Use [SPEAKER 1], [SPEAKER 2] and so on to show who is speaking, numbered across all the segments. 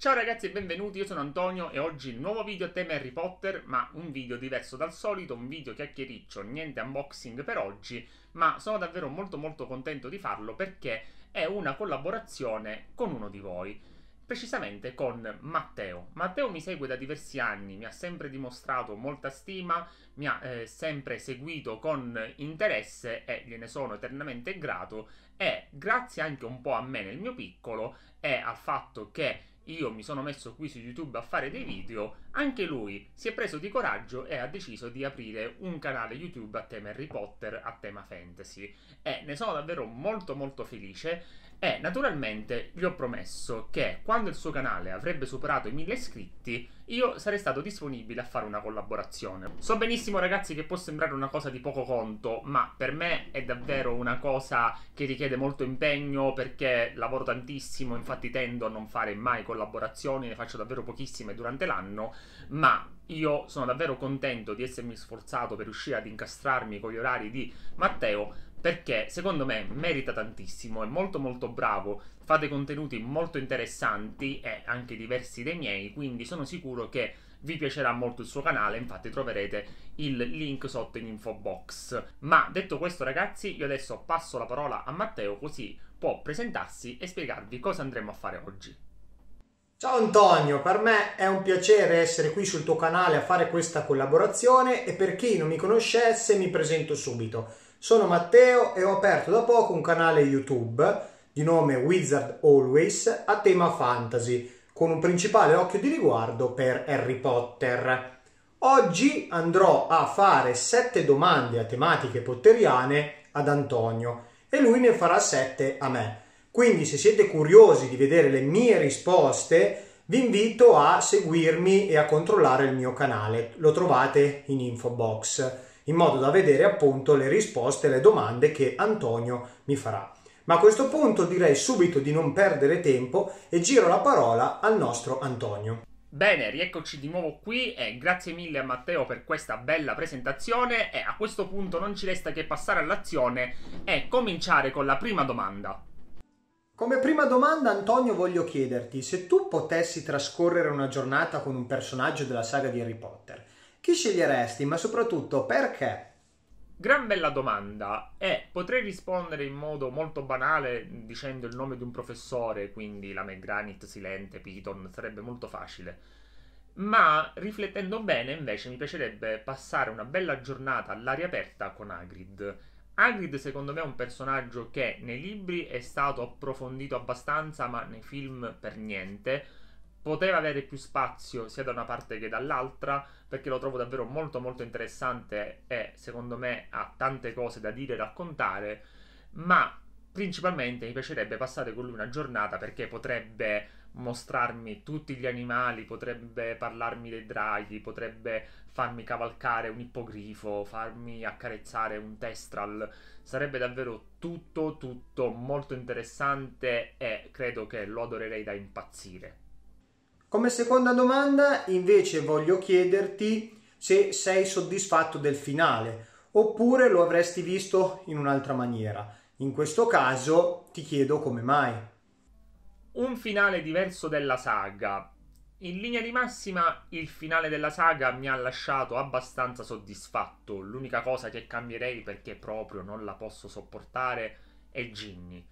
[SPEAKER 1] Ciao ragazzi e benvenuti, io sono Antonio e oggi nuovo video a tema Harry Potter, ma un video diverso dal solito, un video chiacchiericcio, niente unboxing per oggi, ma sono davvero molto molto contento di farlo perché è una collaborazione con uno di voi, precisamente con Matteo. Matteo mi segue da diversi anni, mi ha sempre dimostrato molta stima, mi ha eh, sempre seguito con interesse e gliene sono eternamente grato e grazie anche un po' a me nel mio piccolo e al fatto che io mi sono messo qui su YouTube a fare dei video, anche lui si è preso di coraggio e ha deciso di aprire un canale YouTube a tema Harry Potter, a tema fantasy. E ne sono davvero molto molto felice e eh, naturalmente gli ho promesso che quando il suo canale avrebbe superato i 1000 iscritti, io sarei stato disponibile a fare una collaborazione. So benissimo ragazzi che può sembrare una cosa di poco conto, ma per me è davvero una cosa che richiede molto impegno perché lavoro tantissimo, infatti tendo a non fare mai collaborazioni, ne faccio davvero pochissime durante l'anno, ma io sono davvero contento di essermi sforzato per riuscire ad incastrarmi con gli orari di Matteo perché secondo me merita tantissimo, è molto molto bravo, fa dei contenuti molto interessanti e anche diversi dai miei, quindi sono sicuro che vi piacerà molto il suo canale, infatti troverete il link sotto in info box. Ma detto questo ragazzi, io adesso passo la parola a Matteo così può presentarsi e spiegarvi cosa andremo a fare oggi.
[SPEAKER 2] Ciao Antonio, per me è un piacere essere qui sul tuo canale a fare questa collaborazione e per chi non mi conoscesse mi presento subito. Sono Matteo e ho aperto da poco un canale YouTube di nome Wizard Always a tema fantasy, con un principale occhio di riguardo per Harry Potter. Oggi andrò a fare sette domande a tematiche potteriane ad Antonio e lui ne farà sette a me. Quindi se siete curiosi di vedere le mie risposte, vi invito a seguirmi e a controllare il mio canale, lo trovate in info box in modo da vedere appunto le risposte alle domande che Antonio mi farà. Ma a questo punto direi subito di non perdere tempo e giro la parola al nostro Antonio.
[SPEAKER 1] Bene, rieccoci di nuovo qui e grazie mille a Matteo per questa bella presentazione e a questo punto non ci resta che passare all'azione e cominciare con la prima domanda.
[SPEAKER 2] Come prima domanda Antonio voglio chiederti se tu potessi trascorrere una giornata con un personaggio della saga di Harry Potter, chi sceglieresti, ma soprattutto perché?
[SPEAKER 1] Gran bella domanda e eh, potrei rispondere in modo molto banale dicendo il nome di un professore, quindi la McGranit, Silente, Piton, sarebbe molto facile. Ma riflettendo bene invece mi piacerebbe passare una bella giornata all'aria aperta con Hagrid. Hagrid, secondo me è un personaggio che nei libri è stato approfondito abbastanza ma nei film per niente poteva avere più spazio sia da una parte che dall'altra perché lo trovo davvero molto molto interessante e secondo me ha tante cose da dire e raccontare ma principalmente mi piacerebbe passare con lui una giornata perché potrebbe mostrarmi tutti gli animali, potrebbe parlarmi dei draghi, potrebbe farmi cavalcare un ippogrifo, farmi accarezzare un testral. Sarebbe davvero tutto, tutto molto interessante e credo che lo adorerei da impazzire.
[SPEAKER 2] Come seconda domanda invece voglio chiederti se sei soddisfatto del finale oppure lo avresti visto in un'altra maniera. In questo caso ti chiedo come mai.
[SPEAKER 1] Un finale diverso della saga. In linea di massima il finale della saga mi ha lasciato abbastanza soddisfatto. L'unica cosa che cambierei perché proprio non la posso sopportare è Ginny.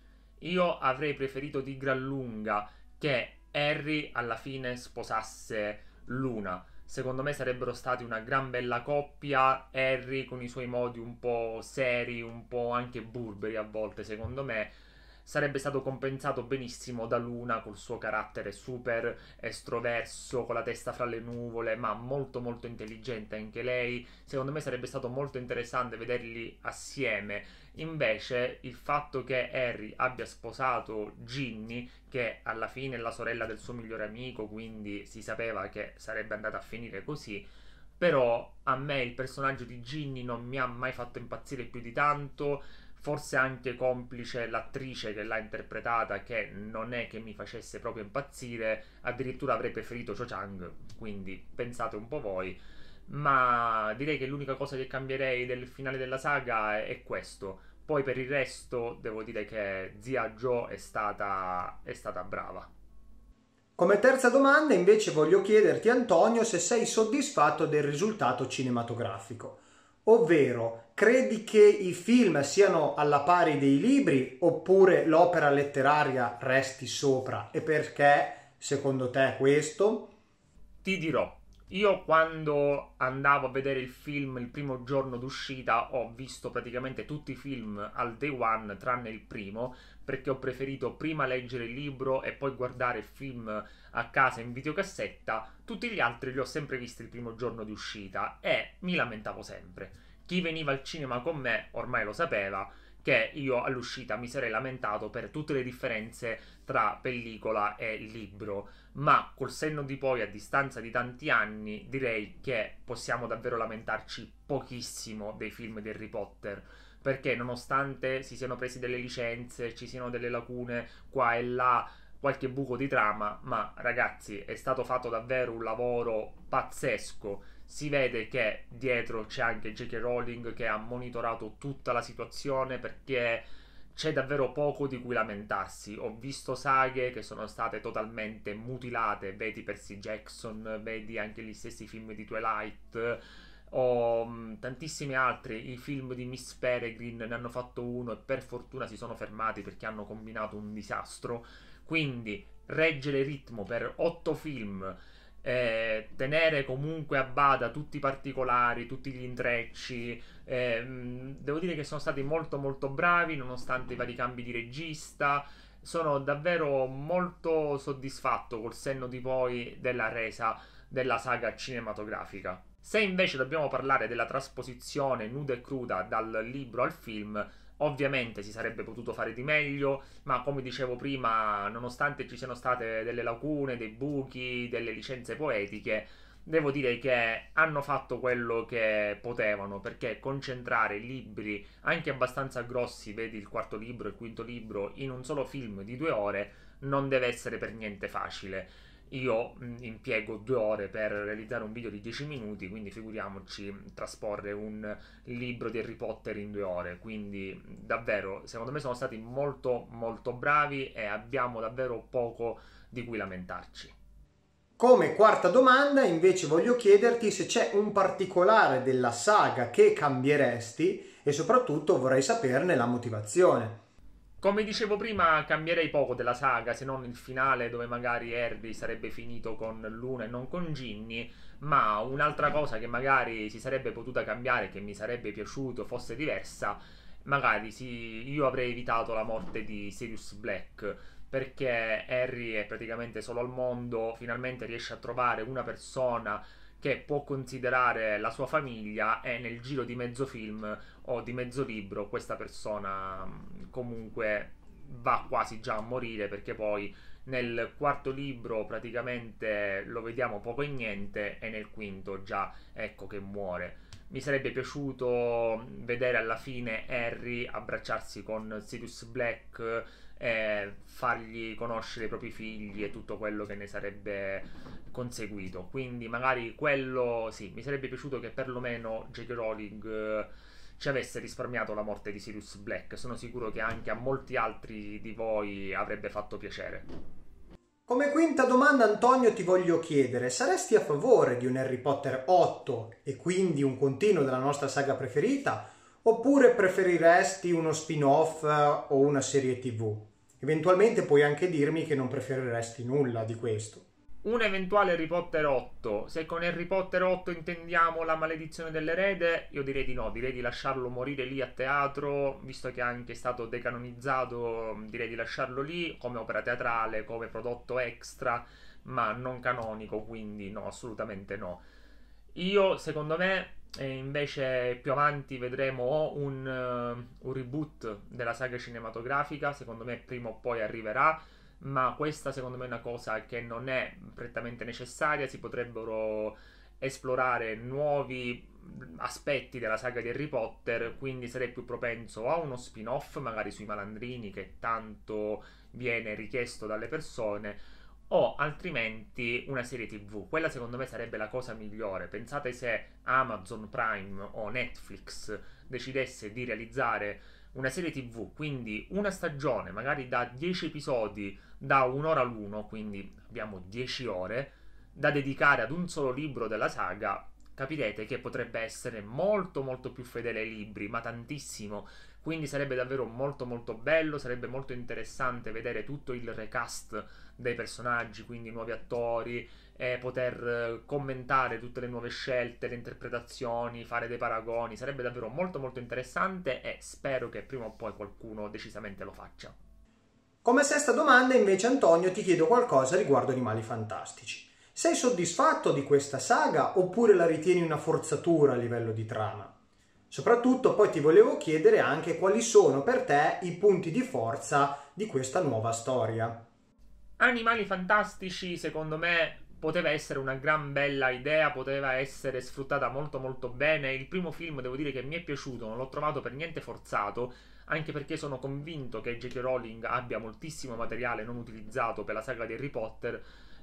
[SPEAKER 1] Io avrei preferito di gran lunga che Harry alla fine sposasse Luna. Secondo me sarebbero stati una gran bella coppia, Harry con i suoi modi un po' seri, un po' anche burberi a volte, secondo me, sarebbe stato compensato benissimo da Luna col suo carattere super estroverso, con la testa fra le nuvole, ma molto molto intelligente anche lei. Secondo me sarebbe stato molto interessante vederli assieme Invece il fatto che Harry abbia sposato Ginny, che alla fine è la sorella del suo migliore amico, quindi si sapeva che sarebbe andata a finire così, però a me il personaggio di Ginny non mi ha mai fatto impazzire più di tanto, forse anche complice l'attrice che l'ha interpretata che non è che mi facesse proprio impazzire, addirittura avrei preferito Cho Chang, quindi pensate un po' voi ma direi che l'unica cosa che cambierei del finale della saga è, questo. Poi per il resto devo dire che zia Jo è stata, è stata brava.
[SPEAKER 2] Come terza domanda invece voglio chiederti Antonio se sei soddisfatto del risultato cinematografico, ovvero credi che i film siano alla pari dei libri oppure l'opera letteraria resti sopra e perché secondo
[SPEAKER 1] te questo? Ti dirò, io quando andavo a vedere il film il primo giorno d'uscita ho visto praticamente tutti i film al day one tranne il primo perché ho preferito prima leggere il libro e poi guardare il film a casa in videocassetta, tutti gli altri li ho sempre visti il primo giorno di uscita e mi lamentavo sempre. Chi veniva al cinema con me ormai lo sapeva, che io all'uscita mi sarei lamentato per tutte le differenze tra pellicola e libro, ma col senno di poi a distanza di tanti anni direi che possiamo davvero lamentarci pochissimo dei film di Harry Potter perché nonostante si siano presi delle licenze, ci siano delle lacune qua e là, qualche buco di trama, ma ragazzi è stato fatto davvero un lavoro pazzesco si vede che dietro c'è anche J.K. Rowling che ha monitorato tutta la situazione perché c'è davvero poco di cui lamentarsi. Ho visto saghe che sono state totalmente mutilate, vedi Percy Jackson, vedi anche gli stessi film di Twilight o mm, tantissimi altri. I film di Miss Peregrine ne hanno fatto uno e per fortuna si sono fermati perché hanno combinato un disastro. Quindi reggere ritmo per otto film eh, tenere comunque a bada tutti i particolari, tutti gli intrecci. Eh, devo dire che sono stati molto molto bravi nonostante i vari cambi di regista. Sono davvero molto soddisfatto col senno di poi della resa della saga cinematografica. Se invece dobbiamo parlare della trasposizione nuda e cruda dal libro al film, Ovviamente si sarebbe potuto fare di meglio, ma come dicevo prima, nonostante ci siano state delle lacune, dei buchi, delle licenze poetiche, devo dire che hanno fatto quello che potevano, perché concentrare libri anche abbastanza grossi, vedi il quarto libro e il quinto libro, in un solo film di due ore, non deve essere per niente facile io mm, impiego due ore per realizzare un video di 10 minuti, quindi figuriamoci mm, trasporre un libro di Harry Potter in due ore. Quindi mm, davvero, secondo me sono stati molto molto bravi e abbiamo davvero poco di cui lamentarci.
[SPEAKER 2] Come quarta domanda invece voglio chiederti se c'è un particolare della saga che cambieresti e soprattutto vorrei saperne la motivazione.
[SPEAKER 1] Come dicevo prima, cambierei poco della saga, se non il finale dove magari Harry sarebbe finito con Luna e non con Ginny, ma un'altra cosa che magari si sarebbe potuta cambiare, che mi sarebbe piaciuto, fosse diversa, magari sì, io avrei evitato la morte di Sirius Black, perché Harry è praticamente solo al mondo, finalmente riesce a trovare una persona che può considerare la sua famiglia e nel giro di mezzo film o di mezzo libro questa persona mm, comunque va quasi già a morire perché poi nel quarto libro praticamente lo vediamo poco e niente e nel quinto già ecco che muore. Mi sarebbe piaciuto vedere alla fine Harry abbracciarsi con Sirius Black e fargli conoscere i propri figli e tutto quello che ne sarebbe conseguito. Quindi magari quello sì, mi sarebbe piaciuto che perlomeno J.K. Rowling eh, ci avesse risparmiato la morte di Sirius Black. Sono sicuro che anche a molti altri di voi avrebbe fatto piacere.
[SPEAKER 2] Come quinta domanda Antonio ti voglio chiedere, saresti a favore di un Harry Potter 8 e quindi un continuo della nostra saga preferita? Oppure preferiresti uno spin-off eh, o una serie TV? Eventualmente puoi anche dirmi che non preferiresti nulla di questo.
[SPEAKER 1] Un eventuale Harry Potter 8. Se con Harry Potter 8 intendiamo la maledizione dell'erede, io direi di no, direi di lasciarlo morire lì a teatro, visto che è anche stato decanonizzato, direi di lasciarlo lì come opera teatrale, come prodotto extra, ma non canonico, quindi no, assolutamente no. Io, secondo me, e invece più avanti vedremo o un, uh, un, reboot della saga cinematografica, secondo me prima o poi arriverà, ma questa secondo me è una cosa che non è prettamente necessaria, si potrebbero esplorare nuovi aspetti della saga di Harry Potter, quindi sarei più propenso a uno spin-off magari sui malandrini che tanto viene richiesto dalle persone, o altrimenti una serie TV. Quella secondo me sarebbe la cosa migliore. Pensate se Amazon Prime o Netflix decidesse di realizzare una serie TV, quindi una stagione, magari da 10 episodi, da un'ora all'uno, quindi abbiamo 10 ore da dedicare ad un solo libro della saga, capirete che potrebbe essere molto molto più fedele ai libri, ma tantissimo quindi sarebbe davvero molto molto bello, sarebbe molto interessante vedere tutto il recast dei personaggi, quindi nuovi attori, e eh, poter eh, commentare tutte le nuove scelte, le interpretazioni, fare dei paragoni. Sarebbe davvero molto molto interessante e spero che prima o poi qualcuno decisamente lo faccia.
[SPEAKER 2] Come sesta domanda invece Antonio ti chiedo qualcosa riguardo Animali Fantastici. Sei soddisfatto di questa saga oppure la ritieni una forzatura a livello di trama? Soprattutto poi ti volevo chiedere anche quali sono per te i punti di forza di questa nuova storia.
[SPEAKER 1] Animali fantastici, secondo me, poteva essere una gran bella idea, poteva essere sfruttata molto molto bene. Il primo film devo dire che mi è piaciuto, non l'ho trovato per niente forzato, anche perché sono convinto che J.K. Rowling abbia moltissimo materiale non utilizzato per la saga di Harry Potter,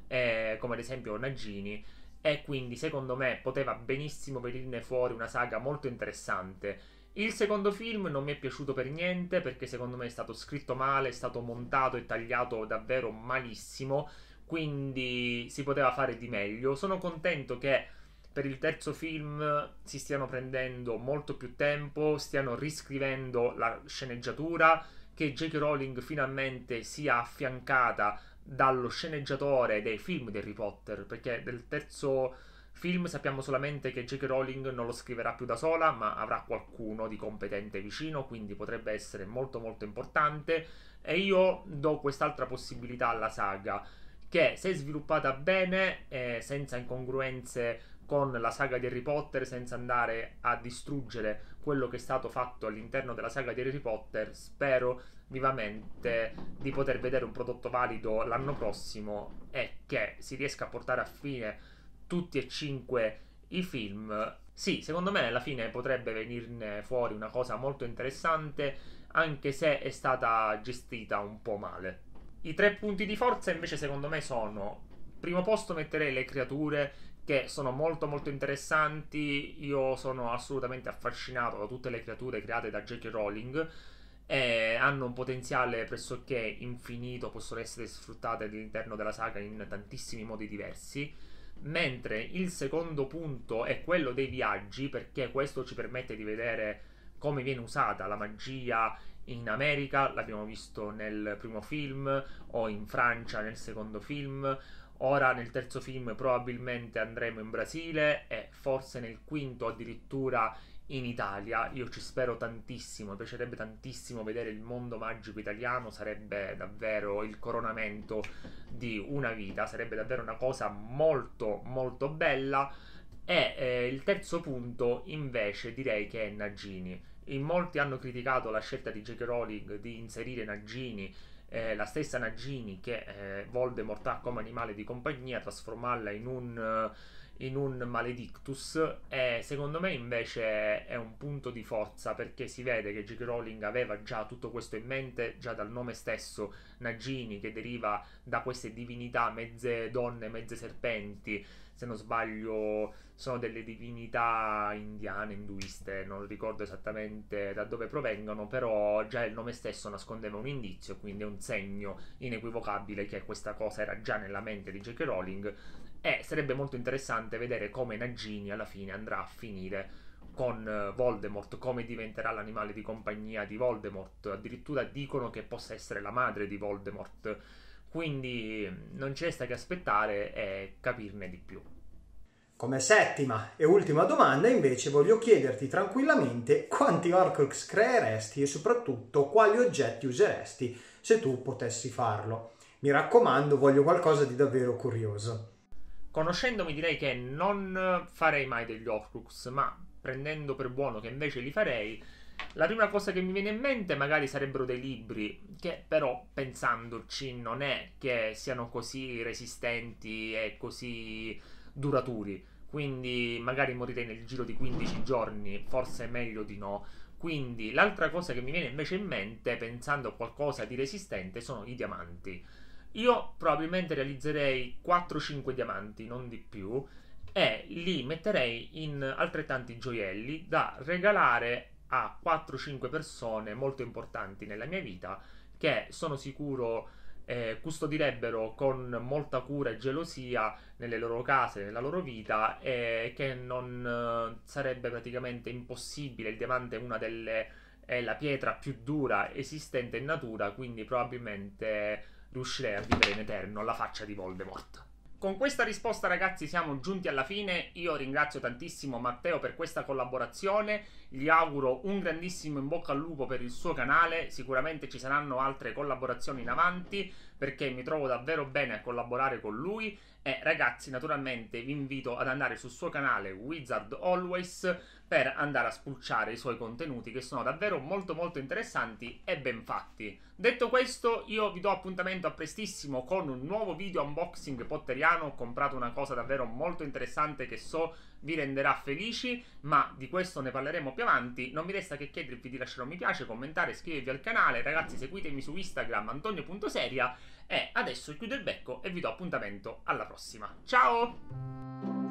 [SPEAKER 1] eh, come ad esempio Nagini e quindi secondo me poteva benissimo venirne fuori una saga molto interessante. Il secondo film non mi è piaciuto per niente perché secondo me è stato scritto male, è stato montato e tagliato davvero malissimo, quindi si poteva fare di meglio. Sono contento che per il terzo film si stiano prendendo molto più tempo, stiano riscrivendo la sceneggiatura, che J.K. Rowling finalmente sia affiancata dallo sceneggiatore dei film di Harry Potter, perché del terzo film sappiamo solamente che J.K. Rowling non lo scriverà più da sola, ma avrà qualcuno di competente vicino, quindi potrebbe essere molto molto importante. E io do quest'altra possibilità alla saga, che se sviluppata bene, eh, senza incongruenze con la saga di Harry Potter, senza andare a distruggere quello che è stato fatto all'interno della saga di Harry Potter, spero vivamente di poter vedere un prodotto valido l'anno prossimo e che si riesca a portare a fine tutti e cinque i film. Sì, secondo me alla fine potrebbe venirne fuori una cosa molto interessante, anche se è stata gestita un po' male. I tre punti di forza invece secondo me sono primo posto metterei le creature che sono molto molto interessanti. Io sono assolutamente affascinato da tutte le creature create da J.K. Rowling. E hanno un potenziale pressoché infinito, possono essere sfruttate all'interno della saga in tantissimi modi diversi. Mentre il secondo punto è quello dei viaggi, perché questo ci permette di vedere come viene usata la magia in America, l'abbiamo visto nel primo film, o in Francia nel secondo film, Ora nel terzo film probabilmente andremo in Brasile e forse nel quinto addirittura in Italia. Io ci spero tantissimo, mi piacerebbe tantissimo vedere il mondo magico italiano, sarebbe davvero il coronamento di una vita, sarebbe davvero una cosa molto molto bella. E eh, il terzo punto invece direi che è Nagini. In molti hanno criticato la scelta di J.K. Rowling di inserire Nagini eh, la stessa Nagini che eh, Voldemort ha come animale di compagnia, trasformarla in un, eh, in un maledictus, e secondo me invece è un punto di forza perché si vede che J.K. Rowling aveva già tutto questo in mente, già dal nome stesso, Nagini che deriva da queste divinità mezze donne, mezze serpenti, se non sbaglio sono delle divinità indiane, induiste, non ricordo esattamente da dove provengono, però già il nome stesso nascondeva un indizio, quindi è un segno inequivocabile che questa cosa era già nella mente di J.K. Rowling e sarebbe molto interessante vedere come Nagini alla fine andrà a finire con eh, Voldemort, come diventerà l'animale di compagnia di Voldemort, addirittura dicono che possa essere la madre di Voldemort. Quindi mm, non ci resta che aspettare e capirne di più.
[SPEAKER 2] Come settima e ultima domanda invece voglio chiederti tranquillamente quanti Horcrux creeresti e soprattutto quali oggetti useresti se tu potessi farlo. Mi raccomando, voglio qualcosa di davvero curioso.
[SPEAKER 1] Conoscendomi direi che non farei mai degli Horcrux, ma prendendo per buono che invece li farei, la prima cosa che mi viene in mente magari sarebbero dei libri, che però pensandoci non è che siano così resistenti e così duraturi, quindi magari morirei nel giro di 15 giorni, forse è meglio di no. Quindi l'altra cosa che mi viene invece in mente, pensando a qualcosa di resistente, sono i diamanti. Io probabilmente realizzerei 4-5 diamanti, non di più, e li metterei in altrettanti gioielli da regalare a 4-5 persone molto importanti nella mia vita, che sono sicuro eh, custodirebbero con molta cura e gelosia nelle loro case, nella loro vita e eh, che non eh, sarebbe praticamente impossibile, il diamante è una delle è la pietra più dura esistente in natura, quindi probabilmente riuscirei a vivere in eterno alla faccia di Voldemort. Con questa risposta ragazzi siamo giunti alla fine, io ringrazio tantissimo Matteo per questa collaborazione, gli auguro un grandissimo in bocca al lupo per il suo canale, sicuramente ci saranno altre collaborazioni in avanti perché mi trovo davvero bene a collaborare con lui e ragazzi naturalmente vi invito ad andare sul suo canale Wizard Always per andare a spulciare i suoi contenuti che sono davvero molto molto interessanti e ben fatti. Detto questo io vi do appuntamento a prestissimo con un nuovo video unboxing potteriano, ho comprato una cosa davvero molto interessante che so vi renderà felici, ma di questo ne parleremo più avanti. Non mi resta che chiedervi di lasciare un mi piace, commentare, iscrivervi al canale, ragazzi seguitemi su Instagram antonio.seria e adesso chiudo il becco e vi do appuntamento alla prossima. Ciao!